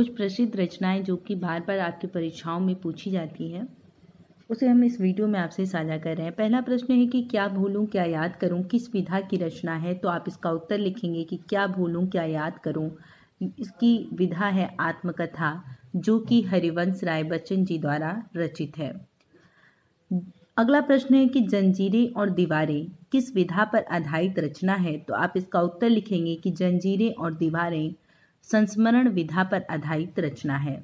कुछ प्रसिद्ध रचनाएं जो कि बार बार आपकी परीक्षाओं में पूछी जाती हैं उसे हम इस वीडियो में आपसे साझा कर रहे हैं पहला प्रश्न है कि क्या भूलूं क्या याद करूं किस विधा की रचना है तो आप इसका उत्तर लिखेंगे कि क्या भूलूं क्या याद करूं इसकी विधा है आत्मकथा जो कि हरिवंश राय बच्चन जी द्वारा रचित है अगला प्रश्न है कि जंजीरें और दीवारें किस विधा पर आधारित रचना है तो आप इसका उत्तर लिखेंगे कि जंजीरें और दीवारें संस्मरण विधा पर आधारित रचना है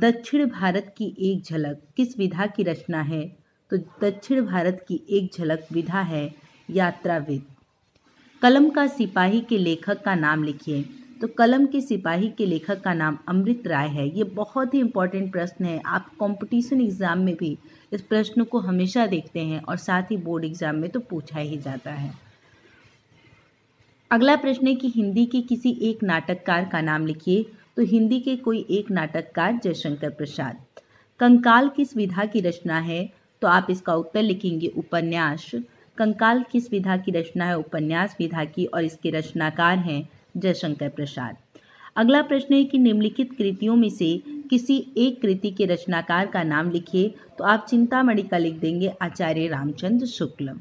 दक्षिण भारत की एक झलक किस विधा की रचना है तो दक्षिण भारत की एक झलक विधा है यात्राविद कलम का सिपाही के लेखक का नाम लिखिए तो कलम के सिपाही के लेखक का नाम अमृत राय है ये बहुत ही इंपॉर्टेंट प्रश्न है आप कंपटीशन एग्ज़ाम में भी इस प्रश्न को हमेशा देखते हैं और साथ ही बोर्ड एग्ज़ाम में तो पूछा ही जाता है अगला प्रश्न है कि हिंदी के किसी एक नाटककार का नाम लिखिए तो हिंदी के कोई एक नाटककार जयशंकर प्रसाद कंकाल किस विधा की रचना है तो आप इसका उत्तर लिखेंगे उपन्यास कंकाल किस विधा की रचना है उपन्यास विधा की और इसके रचनाकार हैं जयशंकर प्रसाद अगला प्रश्न है कि निम्नलिखित कृतियों में से किसी एक कृति के रचनाकार का नाम लिखिए तो आप चिंतामणि का लिख देंगे आचार्य रामचंद्र शुक्ल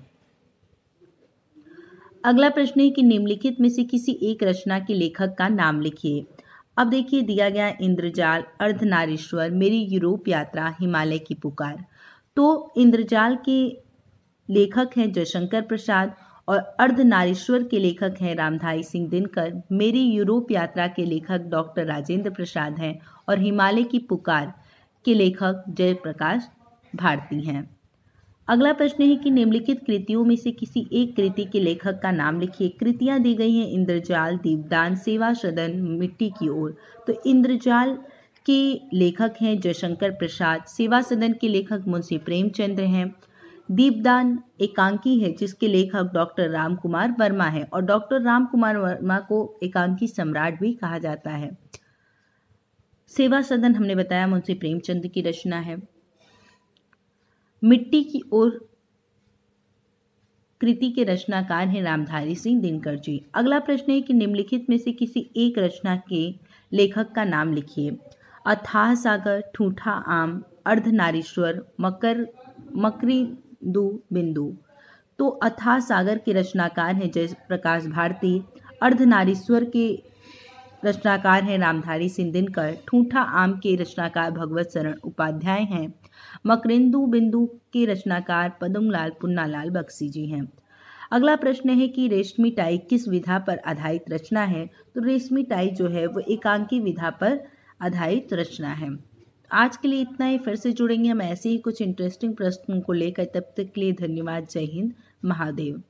अगला प्रश्न है कि निम्नलिखित में से किसी एक रचना के लेखक का नाम लिखिए अब देखिए दिया गया इंद्रजाल अर्धनारीश्वर मेरी यूरोप यात्रा हिमालय की पुकार तो इंद्रजाल के लेखक हैं जयशंकर प्रसाद और अर्धनारीश्वर के लेखक हैं रामधारी सिंह दिनकर मेरी यूरोप यात्रा के लेखक डॉक्टर राजेंद्र प्रसाद हैं और हिमालय की पुकार के लेखक जयप्रकाश भारती हैं अगला प्रश्न है कि निम्नलिखित कृतियों में से किसी एक कृति के लेखक का नाम लिखिए कृतियां दी गई हैं इंद्रजाल दीपदान सेवा सदन मिट्टी की ओर तो इंद्रजाल के लेखक हैं जयशंकर प्रसाद सेवा सदन के लेखक मुंशी प्रेमचंद्र हैं दीपदान एकांकी है जिसके लेखक डॉक्टर राम कुमार वर्मा है और डॉक्टर राम कुमार वर्मा को एकांकी सम्राट भी कहा जाता है सेवा सदन हमने बताया मुंशी प्रेमचंद की रचना है मिट्टी की ओर कृति के रचनाकार हैं रामधारी सिंह दिनकर जी अगला प्रश्न है कि निम्नलिखित में से किसी एक रचना के लेखक का नाम लिखिए अथाह सागर ठूठा आम अर्धनारीश्वर मकर मकरी दु बिंदु तो अथाह सागर के रचनाकार हैं जय प्रकाश भारती अर्धनारीश्वर के रचनाकार हैं रामधारी सिंह दिनकर ठूठा आम के रचनाकार भगवत शरण उपाध्याय हैं मकरेंदु बिंदु के रचनाकार पदमलाल पुन्नालाल बख्शी जी हैं अगला प्रश्न है कि रेशमी टाई किस विधा पर आधारित रचना है तो रेशमी टाई जो है वो एकांकी विधा पर आधारित रचना है आज के लिए इतना ही फिर से जुड़ेंगे हम ऐसे ही कुछ इंटरेस्टिंग प्रश्नों को लेकर तब तक के लिए धन्यवाद जय हिंद महादेव